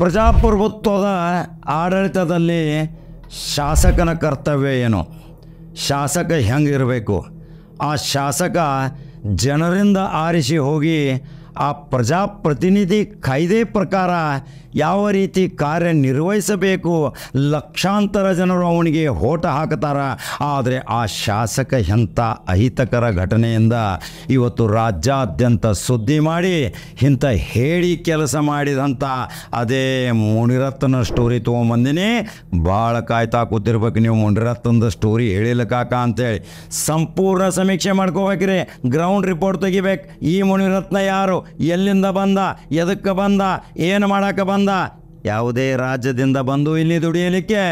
ಪ್ರಜಾಪ್ರಭುತ್ವದ ಆಡಳಿತದಲ್ಲಿ ಶಾಸಕನ ಕರ್ತವ್ಯ ಏನು ಶಾಸಕ ಹೆಂಗಿರಬೇಕು ಆ ಶಾಸಕ ಜನರಿಂದ ಆರಿಸಿ ಹೋಗಿ ಆ ಪ್ರಜಾಪ್ರತಿನಿಧಿ ಕಾಯ್ದೆ ಪ್ರಕಾರ ಯಾವ ರೀತಿ ಕಾರ್ಯನಿರ್ವಹಿಸಬೇಕು ಲಕ್ಷಾಂತರ ಜನರು ಅವನಿಗೆ ಓಟ ಹಾಕ್ತಾರ ಆದರೆ ಆ ಶಾಸಕ ಎಂಥ ಅಹಿತಕರ ಘಟನೆಯಿಂದ ಇವತ್ತು ರಾಜ್ಯಾದ್ಯಂತ ಸುದ್ದಿ ಮಾಡಿ ಇಂಥ ಹೇಳಿ ಕೆಲಸ ಮಾಡಿದಂಥ ಅದೇ ಮುನಿರತ್ನ ಸ್ಟೋರಿ ತೊಗೊಂಬಂದಿನಿ ಭಾಳ ಕಾಯ್ತಾ ಕೂತಿರ್ಬೇಕು ನೀವು ಮುನಿರತ್ನದ ಸ್ಟೋರಿ ಹೇಳಿಲ್ಲ ಕಾಕ ಅಂತೇಳಿ ಸಂಪೂರ್ಣ ಸಮೀಕ್ಷೆ ಮಾಡ್ಕೋಬೇಕ್ರಿ ಗ್ರೌಂಡ್ ರಿಪೋರ್ಟ್ ತೆಗಿಬೇಕು ಈ ಮುನಿರತ್ನ ಯಾರು ಎಲ್ಲಿಂದ ಬಂದ ಎದಕ್ಕೆ ಬಂದ ಏನು ಮಾಡೋಕೆ ಬಂದ ಯಾವುದೇ ರಾಜ್ಯದಿಂದ ಬಂದು ಇಲ್ಲಿ ದುಡಿಯಲಿಕ್ಕೆ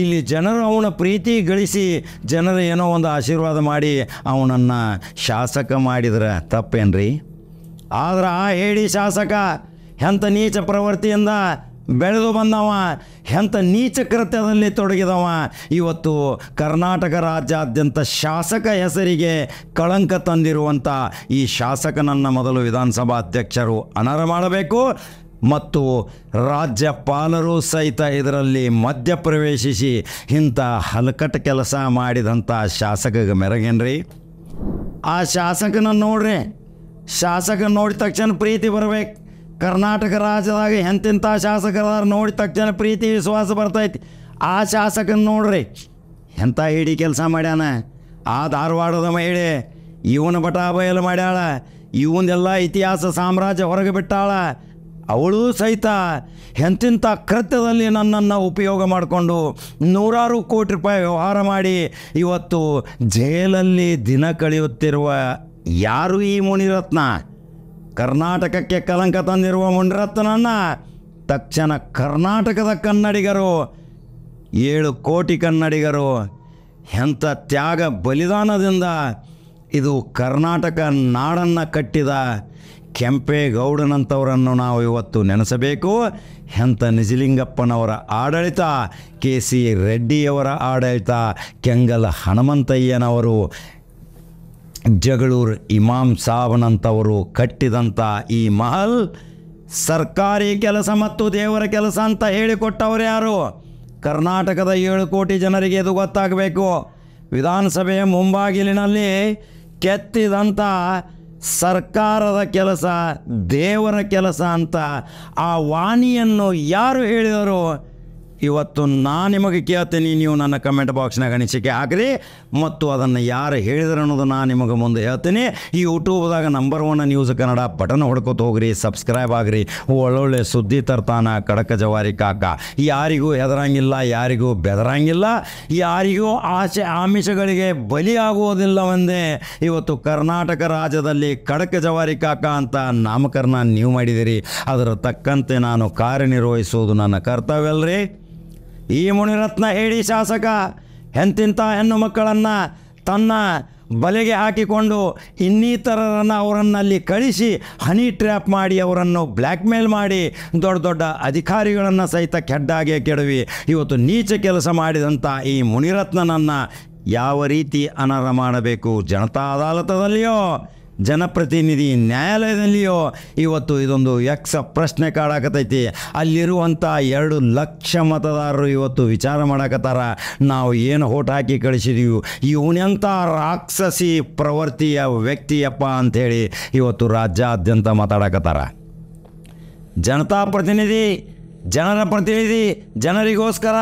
ಇಲ್ಲಿ ಜನರು ಅವನ ಪ್ರೀತಿ ಗಳಿಸಿ ಜನರು ಏನೋ ಒಂದು ಆಶೀರ್ವಾದ ಮಾಡಿ ಅವನನ್ನು ಶಾಸಕ ಮಾಡಿದ್ರೆ ತಪ್ಪೇನ್ರಿ ಆದ್ರೆ ಆ ಹೇಳಿ ಶಾಸಕ ಎಂಥ ನೀಚ ಪ್ರವೃತ್ತಿಯಿಂದ ಬೆಳೆದು ಬಂದವ ಎಂಥ ನೀಚ ಕೃತ್ಯದಲ್ಲಿ ತೊಡಗಿದವ ಇವತ್ತು ಕರ್ನಾಟಕ ರಾಜ್ಯಾದ್ಯಂತ ಶಾಸಕ ಹೆಸರಿಗೆ ಕಳಂಕ ತಂದಿರುವಂಥ ಈ ಶಾಸಕನನ್ನು ಮೊದಲು ವಿಧಾನಸಭಾ ಅಧ್ಯಕ್ಷರು ಅನರ್ಹ ಮಾಡಬೇಕು ಮತ್ತು ರಾಜ್ಯಪಾಲರು ಸಹಿತ ಇದರಲ್ಲಿ ಮಧ್ಯಪ್ರವೇಶಿಸಿ ಇಂಥ ಹಲಕಟ್ಟು ಕೆಲಸ ಮಾಡಿದಂಥ ಶಾಸಕ ಮೆರಗೇನ್ರಿ ಆ ಶಾಸಕನ ನೋಡ್ರಿ ಶಾಸಕ ನೋಡಿದ ತಕ್ಷಣ ಪ್ರೀತಿ ಬರಬೇಕು ಕರ್ನಾಟಕ ರಾಜ್ಯದಾಗ ಎಂತಿಂಥ ಶಾಸಕರ ನೋಡಿದ ತಕ್ಷಣ ಪ್ರೀತಿ ವಿಶ್ವಾಸ ಬರ್ತೈತಿ ಆ ಶಾಸಕನ ನೋಡ್ರಿ ಎಂಥ ಹಿಡಿ ಕೆಲಸ ಮಾಡ್ಯಾನ ಆ ಧಾರವಾಡದ ಮಹಿಳೆ ಇವನ ಬಟಾಬಯಲು ಮಾಡ್ಯಾಳ ಇವನ್ನೆಲ್ಲ ಇತಿಹಾಸ ಸಾಮ್ರಾಜ್ಯ ಹೊರಗೆ ಬಿಟ್ಟಾಳ ಅವಳು ಸಹಿತ ಎಂತಿಂಥ ಕೃತ್ಯದಲ್ಲಿ ನನ್ನನ್ನು ಉಪಯೋಗ ಮಾಡಿಕೊಂಡು ನೂರಾರು ಕೋಟಿ ರೂಪಾಯಿ ವ್ಯವಹಾರ ಮಾಡಿ ಇವತ್ತು ಜೈಲಲ್ಲಿ ದಿನ ಕಳೆಯುತ್ತಿರುವ ಯಾರು ಈ ಮುನಿರತ್ನ ಕರ್ನಾಟಕಕ್ಕೆ ಕಲಂಕ ತಂದಿರುವ ಮುನಿರತ್ನನ್ನು ತಕ್ಷಣ ಕರ್ನಾಟಕದ ಕನ್ನಡಿಗರು ಏಳು ಕೋಟಿ ಕನ್ನಡಿಗರು ಎಂಥ ತ್ಯಾಗ ಬಲಿದಾನದಿಂದ ಇದು ಕರ್ನಾಟಕ ನಾಡನ್ನು ಕಟ್ಟಿದ ಕೆಂಪೇಗೌಡನಂಥವರನ್ನು ನಾವು ಇವತ್ತು ನೆನೆಸಬೇಕು ಹೆಂತ ನಿಜಲಿಂಗಪ್ಪನವರ ಆಡಳಿತ ಕೆ ಸಿ ರೆಡ್ಡಿಯವರ ಆಡಳಿತ ಕೆಂಗಲ್ ಹನುಮಂತಯ್ಯನವರು ಜಗಳೂರು ಇಮಾಮ್ ಸಾಬ್ನಂಥವರು ಕಟ್ಟಿದಂಥ ಈ ಮಹಲ್ ಸರ್ಕಾರಿ ಕೆಲಸ ಮತ್ತು ದೇವರ ಕೆಲಸ ಅಂತ ಹೇಳಿಕೊಟ್ಟವರು ಯಾರು ಕರ್ನಾಟಕದ ಏಳು ಕೋಟಿ ಜನರಿಗೆ ಇದು ಗೊತ್ತಾಗಬೇಕು ವಿಧಾನಸಭೆಯ ಮುಂಬಾಗಿಲಿನಲ್ಲಿ ಕೆತ್ತಿದಂಥ ಸರ್ಕಾರದ ಕೆಲಸ ದೇವರ ಕೆಲಸ ಅಂತ ಆ ವಾಣಿಯನ್ನು ಯಾರು ಹೇಳಿದರು ಇವತ್ತು ನಾನು ನಿಮಗೆ ಕೇಳ್ತೀನಿ ನೀವು ನನ್ನ ಕಮೆಂಟ್ ಬಾಕ್ಸ್ನಾಗ ಅನಿಸಿಕೆ ಹಾಕಿರಿ ಮತ್ತು ಅದನ್ನು ಯಾರು ಹೇಳಿದ್ರು ಅನ್ನೋದು ನಾನು ನಿಮಗೆ ಮುಂದೆ ಹೇಳ್ತೀನಿ ಈ ಯೂಟ್ಯೂಬ್ದಾಗ number one news Kannada button ಹೊಡ್ಕೊತ ಹೋಗ್ರಿ ಸಬ್ಸ್ಕ್ರೈಬ್ ಆಗಿರಿ ಒಳ್ಳೊಳ್ಳೆ ಸುದ್ದಿ ತರ್ತಾನ ಕಡಕ ಜವಾರಿ ಕಾಕ ಯಾರಿಗೂ ಹೆದರಂಗಿಲ್ಲ ಯಾರಿಗೂ ಬೆದರಂಗಿಲ್ಲ ಯಾರಿಗೂ ಆಸೆ ಆಮಿಷಗಳಿಗೆ ಬಲಿಯಾಗುವುದಿಲ್ಲವೆಂದೇ ಇವತ್ತು ಕರ್ನಾಟಕ ರಾಜ್ಯದಲ್ಲಿ ಕಡಕ ಜವಾರಿ ಕಾಕ ಅಂತ ನಾಮಕರಣ ನೀವು ಮಾಡಿದಿರಿ ಅದರ ತಕ್ಕಂತೆ ನಾನು ಕಾರ್ಯನಿರ್ವಹಿಸುವುದು ನನ್ನ ಕರ್ತವ್ಯ ಅಲ್ರಿ ಈ ಮುನಿರತ್ನ ಹೇಳಿ ಶಾಸಕ ಎಂತಿಂಥ ಹೆಣ್ಣು ಮಕ್ಕಳನ್ನು ತನ್ನ ಬಲೆಗೆ ಹಾಕಿಕೊಂಡು ಇನ್ನಿತರರನ್ನು ಅವರನ್ನಲ್ಲಿ ಕಳಿಸಿ ಹನಿ ಟ್ರ್ಯಾಪ್ ಮಾಡಿ ಅವರನ್ನು ಬ್ಲ್ಯಾಕ್ ಮೇಲ್ ಮಾಡಿ ದೊಡ್ಡ ದೊಡ್ಡ ಅಧಿಕಾರಿಗಳನ್ನು ಸಹಿತ ಕೆಡ್ಡಾಗೆ ಕೆಡವಿ ಇವತ್ತು ನೀಚ ಕೆಲಸ ಮಾಡಿದಂಥ ಈ ಮುನಿರತ್ನನನ್ನು ಯಾವ ರೀತಿ ಅನರ್ಹ ಮಾಡಬೇಕು ಜನತಾ ಅದಾಲತದಲ್ಲಿಯೋ ಜನಪ್ರತಿನಿಧಿ ನ್ಯಾಯಾಲಯದಲ್ಲಿಯೋ ಇವತ್ತು ಇದೊಂದು ಯಕ್ಷ ಪ್ರಶ್ನೆ ಕಾಡಾಕತೈತಿ ಅಲ್ಲಿರುವಂಥ ಎರಡು ಲಕ್ಷ ಮತದಾರರು ಇವತ್ತು ವಿಚಾರ ಮಾಡಾಕತ್ತಾರ ನಾವು ಏನು ಹೋಟ್ ಹಾಕಿ ಕಳಿಸಿದೀವಿ ಇವನೆಂಥ ರಾಕ್ಷಸಿ ಪ್ರವೃತ್ತಿಯ ವ್ಯಕ್ತಿಯಪ್ಪ ಅಂಥೇಳಿ ಇವತ್ತು ರಾಜ್ಯಾದ್ಯಂತ ಮಾತಾಡಕತ್ತಾರ ಜನತಾ ಪ್ರತಿನಿಧಿ ಜನರ ಪ್ರತಿನಿಧಿ ಜನರಿಗೋಸ್ಕರ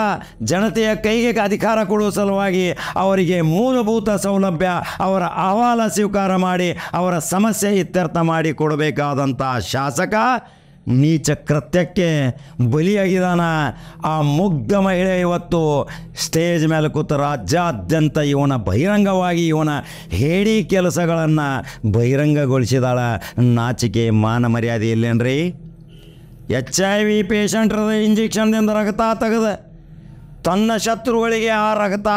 ಜನತೆಯ ಕೈಗೆ ಅಧಿಕಾರ ಕೊಡುವ ಸಲುವಾಗಿ ಅವರಿಗೆ ಮೂಲಭೂತ ಸೌಲಭ್ಯ ಅವರ ಅಹವಾಲ ಸ್ವೀಕಾರ ಮಾಡಿ ಅವರ ಸಮಸ್ಯೆ ಇತ್ಯರ್ಥ ಮಾಡಿ ಕೊಡಬೇಕಾದಂಥ ಶಾಸಕ ನೀಚ ಕೃತ್ಯಕ್ಕೆ ಬಲಿಯಾಗಿದ್ದಾನ ಆ ಮುಗ್ಧ ಮಹಿಳೆ ಇವತ್ತು ಸ್ಟೇಜ್ ಮೇಲೆ ಕೂತ ರಾಜ್ಯಾದ್ಯಂತ ಇವನ ಬಹಿರಂಗವಾಗಿ ಇವನ ಹೇಳಿ ಕೆಲಸಗಳನ್ನು ಬಹಿರಂಗಗೊಳಿಸಿದಾಳ ನಾಚಿಕೆ ಮಾನ ಮರ್ಯಾದೆ ಇಲ್ಲೇನ್ರಿ ಎಚ್ ಐ ವಿ ಪೇಷಂಟ್ರದ ಇಂಜೆಕ್ಷನ್ದಿಂದ ರಕ್ತ ತೆಗೆದ ತನ್ನ ಶತ್ರುಗಳಿಗೆ ಆ ರಕ್ತ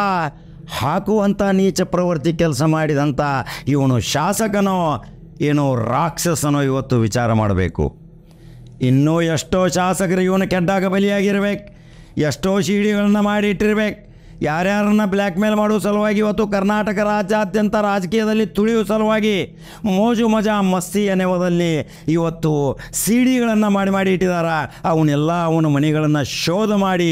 ಹಾಕುವಂಥ ನೀಚ ಪ್ರವೃತ್ತಿ ಕೆಲಸ ಮಾಡಿದಂಥ ಇವನು ಶಾಸಕನೋ ಏನೋ ರಾಕ್ಷಸನೋ ಇವತ್ತು ವಿಚಾರ ಮಾಡಬೇಕು ಇನ್ನೂ ಎಷ್ಟೋ ಶಾಸಕರು ಇವನು ಕೆಡ್ಡಾಗ ಬಲಿಯಾಗಿರ್ಬೇಕು ಎಷ್ಟೋ ಸಿಡಿಗಳನ್ನ ಮಾಡಿಟ್ಟಿರ್ಬೇಕು ಯಾರ್ಯಾರನ್ನ ಬ್ಲ್ಯಾಕ್ ಮೇಲ್ ಮಾಡುವ ಸಲುವಾಗಿ ಇವತ್ತು ಕರ್ನಾಟಕ ರಾಜ್ಯಾದ್ಯಂತ ರಾಜಕೀಯದಲ್ಲಿ ತುಳಿಯುವ ಸಲುವಾಗಿ ಮೋಜು ಮಜಾ ಮಸ್ತಿ ಅನ್ನುವುದಲ್ಲಿ ಇವತ್ತು ಸಿಡಿಗಳನ್ನು ಮಾಡಿ ಮಾಡಿ ಇಟ್ಟಿದ್ದಾರೆ ಅವನ್ನೆಲ್ಲ ಅವನ ಮನೆಗಳನ್ನು ಶೋಧ ಮಾಡಿ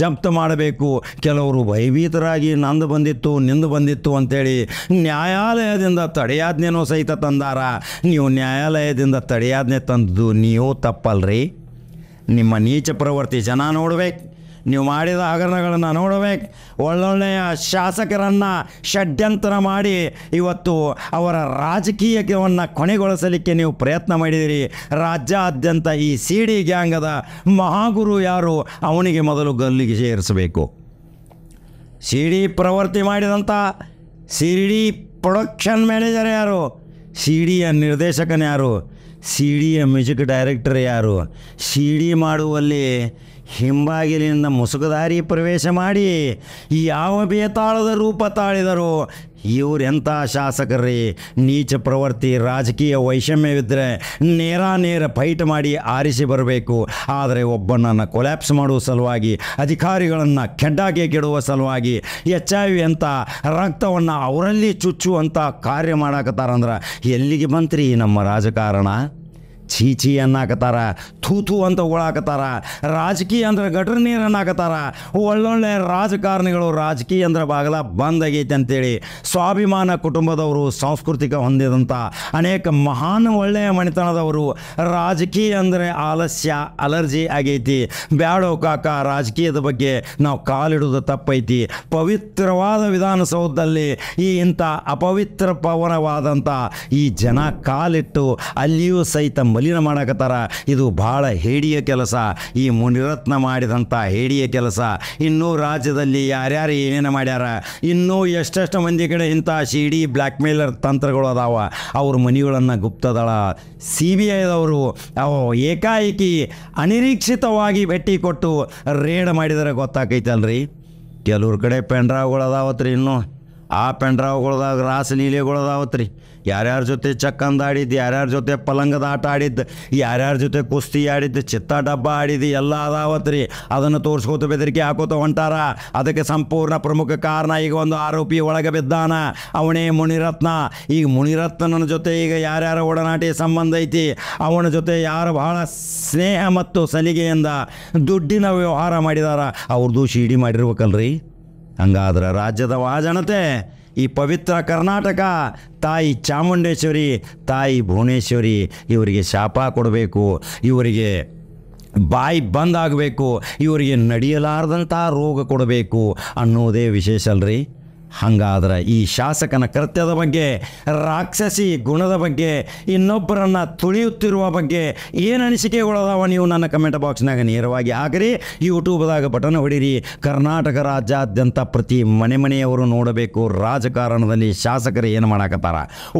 ಜಪ್ತ ಮಾಡಬೇಕು ಕೆಲವರು ಭಯಭೀತರಾಗಿ ನಂದು ಬಂದಿತ್ತು ನಿಂದು ಬಂದಿತ್ತು ಅಂತೇಳಿ ನ್ಯಾಯಾಲಯದಿಂದ ತಡೆಯಾಜ್ಞೆನೂ ಸಹಿತ ತಂದಾರ ನೀವು ನ್ಯಾಯಾಲಯದಿಂದ ತಡೆಯಾಜ್ಞೆ ತಂದು ನೀವು ತಪ್ಪಲ್ರಿ ನಿಮ್ಮ ನೀಚ ಪ್ರವೃತ್ತಿ ಜನ ನೋಡ್ಬೇಕು ನೀವು ಮಾಡಿದ ಹಗರಣಗಳನ್ನು ನೋಡಬೇಕು ಒಳ್ಳೊಳ್ಳೆಯ ಶಾಸಕರನ್ನು ಷಡ್ಯಂತರ ಮಾಡಿ ಇವತ್ತು ಅವರ ರಾಜಕೀಯವನ್ನು ಕೊನೆಗೊಳಿಸಲಿಕ್ಕೆ ನೀವು ಪ್ರಯತ್ನ ಮಾಡಿದಿರಿ ರಾಜ್ಯಾದ್ಯಂತ ಈ ಸಿ ಡಿ ಗ್ಯಾಂಗದ ಮಹಾಗುರು ಯಾರು ಅವನಿಗೆ ಮೊದಲು ಗಲ್ಲಿಗೆ ಸೇರಿಸಬೇಕು ಸಿ ಡಿ ಪ್ರವೃತ್ತಿ ಮಾಡಿದಂಥ ಸಿ ಡಿ ಪ್ರೊಡಕ್ಷನ್ ಮ್ಯಾನೇಜರ್ ಯಾರು ಸಿ ಡಿಯ ನಿರ್ದೇಶಕನ ಯಾರು ಸಿ ಡಿ ಮ್ಯೂಸಿಕ್ ಡೈರೆಕ್ಟರ್ ಯಾರು ಸಿ ಡಿ ಮಾಡುವಲ್ಲಿ ಹಿಂಬಾಗಿಲಿನಿಂದ ಮುಸುಕದಾರಿ ಪ್ರವೇಶ ಮಾಡಿ ಯಾವ ಬೇತಾಳದ ರೂಪ ತಾಳಿದರು ಇವರೆಂಥ ಶಾಸಕರ್ರಿ ನೀಚ ಪ್ರವೃತ್ತಿ ರಾಜಕೀಯ ವೈಷಮ್ಯವಿದ್ದರೆ ನೇರ ನೇರ ಫೈಟ್ ಮಾಡಿ ಆರಿಸಿ ಬರಬೇಕು ಆದರೆ ಒಬ್ಬನನ್ನು ಕೊಲ್ಯಾಪ್ಸ್ ಮಾಡುವ ಸಲುವಾಗಿ ಅಧಿಕಾರಿಗಳನ್ನು ಕೆಡ್ಡಾಗೆ ಕೆಡುವ ಸಲುವಾಗಿ ಎಚ್ ಐ ವಿ ಅಂತ ರಕ್ತವನ್ನು ಅವರಲ್ಲಿ ಚುಚ್ಚುವಂಥ ಕಾರ್ಯ ಮಾಡಾಕತ್ತಾರಂದ್ರೆ ಎಲ್ಲಿಗೆ ಬಂತ್ರಿ ನಮ್ಮ ರಾಜಕಾರಣ ಚೀಚಿ ಅನ್ನಾಕತ್ತಾರ ಥೂಥು ಅಂತ ಉಳಾಕತ್ತಾರ ರಾಜಕೀಯ ಅಂದ್ರೆ ಗಟ್ರ ನೀರು ಅನ್ನಾಕತ್ತಾರ ಒಳ್ಳೊಳ್ಳೆ ರಾಜಕಾರಣಿಗಳು ರಾಜಕೀಯ ಅಂದ್ರೆ ಬಾಗಲ ಆಗೈತೆ ಅಂತೇಳಿ ಸ್ವಾಭಿಮಾನ ಕುಟುಂಬದವರು ಸಾಂಸ್ಕೃತಿಕ ಹೊಂದಿದಂಥ ಅನೇಕ ಮಹಾನ್ ಒಳ್ಳೆಯ ಮನೆತನದವರು ರಾಜಕೀಯ ಅಂದರೆ ಆಲಸ್ಯ ಅಲರ್ಜಿ ಆಗೈತಿ ಬ್ಯಾಡೋ ಕಾಕ ರಾಜಕೀಯದ ಬಗ್ಗೆ ನಾವು ಕಾಲಿಡೋದು ತಪ್ಪೈತಿ ಪವಿತ್ರವಾದ ವಿಧಾನಸೌಧದಲ್ಲಿ ಈ ಇಂಥ ಅಪವಿತ್ರ ಪವನವಾದಂಥ ಈ ಜನ ಕಾಲಿಟ್ಟು ಅಲ್ಲಿಯೂ ಸಹಿತ ಮಲಿನ ಮಾಡಕತ್ತಾರ ಇದು ಭಾಳ ಹೇಡಿಯ ಕೆಲಸ ಈ ಮುನಿರತ್ನ ಮಾಡಿದಂಥ ಹೇಡಿಯ ಕೆಲಸ ಇನ್ನೂ ರಾಜ್ಯದಲ್ಲಿ ಯಾರ್ಯಾರು ಏನೇನು ಮಾಡ್ಯಾರ ಇನ್ನೂ ಎಷ್ಟೆಷ್ಟು ಮಂದಿ ಕಡೆ ಇಂಥ ಶಿಡಿ ಬ್ಲ್ಯಾಕ್ ಮೇಲರ್ ತಂತ್ರಗಳು ಅದಾವ ಅವ್ರ ಮನಿಗಳನ್ನು ಗುಪ್ತದಳ ಸಿ ಬಿ ಐದವರು ಅವು ಏಕಾಏಕಿ ಅನಿರೀಕ್ಷಿತವಾಗಿ ಭೇಟಿ ಕೊಟ್ಟು ರೇಡ್ ಮಾಡಿದರೆ ಗೊತ್ತಾಕೈತಲ್ರಿ ಕೆಲವ್ರ ಕಡೆ ಪೆಂಡ್ರಾವ್ಗಳು ಅದಾವತ್ರಿ ಇನ್ನೂ ಆ ಪೆಂಡ್ರಾವ್ಗಳದಾಗ ರಾಸ ರೀ ಯಾರ್ಯಾರ ಜೊತೆ ಚಕ್ಕಂದಾಡಿದ್ದು ಯಾರ್ಯಾರ ಜೊತೆ ಪಲಂಗದ ಆಟ ಆಡಿದ್ದು ಯಾರ್ಯಾರ ಜೊತೆ ಕುಸ್ತಿ ಆಡಿದ್ದು ಚಿತ್ತ ಡಬ್ಬ ಆಡಿದ್ದು ಎಲ್ಲ ಅದಾವತ್ರಿ ಅದನ್ನು ತೋರಿಸ್ಕೋತ ಬೆದರಿಕೆ ಹಾಕೋತ ಹೊಂಟಾರ ಅದಕ್ಕೆ ಸಂಪೂರ್ಣ ಪ್ರಮುಖ ಕಾರಣ ಈಗ ಒಂದು ಆರೋಪಿ ಒಳಗೆ ಬಿದ್ದಾನ ಅವನೇ ಮುನಿರತ್ನ ಈಗ ಮುನಿರತ್ನನ ಜೊತೆ ಈಗ ಯಾರ್ಯಾರ ಒಡನಾಟಿ ಸಂಬಂಧ ಐತಿ ಅವನ ಜೊತೆ ಯಾರು ಬಹಳ ಸ್ನೇಹ ಮತ್ತು ಸಲಿಗೆಯಿಂದ ದುಡ್ಡಿನ ವ್ಯವಹಾರ ಮಾಡಿದಾರ ಅವ್ರದ್ದು ಶಿಡಿ ಮಾಡಿರ್ಬೇಕಲ್ರಿ ಹಂಗಾದ್ರೆ ರಾಜ್ಯದ ವಾಜನತೆ ಈ ಪವಿತ್ರ ಕರ್ನಾಟಕ ತಾಯಿ ಚಾಮುಂಡೇಶ್ವರಿ ತಾಯಿ ಭುವನೇಶ್ವರಿ ಇವರಿಗೆ ಶಾಪ ಕೊಡಬೇಕು ಇವರಿಗೆ ಬಾಯಿ ಬಂದಾಗಬೇಕು ಇವರಿಗೆ ನಡೆಯಲಾರ್ದಂಥ ರೋಗ ಕೊಡಬೇಕು ಅನ್ನೋದೇ ವಿಶೇಷ ಅಲ್ರಿ ಹಂಗಾದ್ರೆ ಈ ಶಾಸಕನ ಕೃತ್ಯದ ಬಗ್ಗೆ ರಾಕ್ಷಸಿ ಗುಣದ ಬಗ್ಗೆ ಇನ್ನೊಬ್ಬರನ್ನು ತುಳಿಯುತ್ತಿರುವ ಬಗ್ಗೆ ಏನು ಅನಿಸಿಕೆಗಳದಾವ ನೀವು ನನ್ನ ಕಮೆಂಟ್ ಬಾಕ್ಸ್ನಾಗ ನೇರವಾಗಿ ಹಾಕಿರಿ ಯೂಟ್ಯೂಬ್ದಾಗ ಬಟನ್ ಹೊಡೀರಿ ಕರ್ನಾಟಕ ರಾಜ್ಯಾದ್ಯಂತ ಪ್ರತಿ ಮನೆ ಮನೆಯವರು ನೋಡಬೇಕು ರಾಜಕಾರಣದಲ್ಲಿ ಶಾಸಕರು ಏನು ಮಾಡಾಕತ್ತಾರ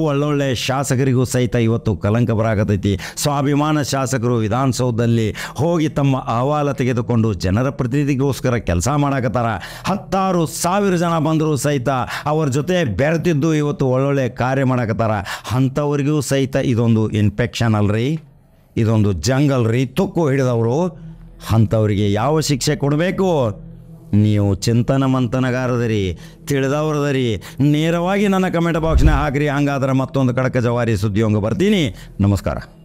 ಒಳ್ಳೊಳ್ಳೆ ಶಾಸಕರಿಗೂ ಸಹಿತ ಇವತ್ತು ಕಲಂಕ ಬರಾಕತೈತಿ ಸ್ವಾಭಿಮಾನ ಶಾಸಕರು ವಿಧಾನಸೌಧದಲ್ಲಿ ಹೋಗಿ ತಮ್ಮ ಅಹವಾಲು ತೆಗೆದುಕೊಂಡು ಜನರ ಪ್ರತಿನಿಧಿಗೋಸ್ಕರ ಕೆಲಸ ಮಾಡಾಕತ್ತಾರ ಹತ್ತಾರು ಸಾವಿರ ಜನ ಬಂದರೂ ಸಹಿತ ಸಹಿತ ಅವ್ರ ಜೊತೆ ಬೆರೆತಿದ್ದು ಇವತ್ತು ಒಳ್ಳೊಳ್ಳೆ ಕಾರ್ಯ ಮಾಡಕತ್ತಾರ ಅಂಥವ್ರಿಗೂ ಸಹಿತ ಇದೊಂದು ಇನ್ಫೆಕ್ಷನ್ ಅಲ್ರಿ ಇದೊಂದು ಜಂಗಲ್ ರೀ ತುಕ್ಕು ಹಿಡಿದವರು ಅಂಥವ್ರಿಗೆ ಯಾವ ಶಿಕ್ಷೆ ಕೊಡಬೇಕು ನೀವು ಚಿಂತನ ಮಂಥನಗಾರದರಿ ತಿಳಿದವ್ರದರಿ ನೇರವಾಗಿ ನನ್ನ ಕಮೆಂಟ್ ಬಾಕ್ಸ್ನ ಹಾಕ್ರಿ ಹಂಗಾದ್ರೆ ಮತ್ತೊಂದು ಕಡಕ ಜವಾರಿ ಸುದ್ದಿಯೊಂಗ ಬರ್ತೀನಿ ನಮಸ್ಕಾರ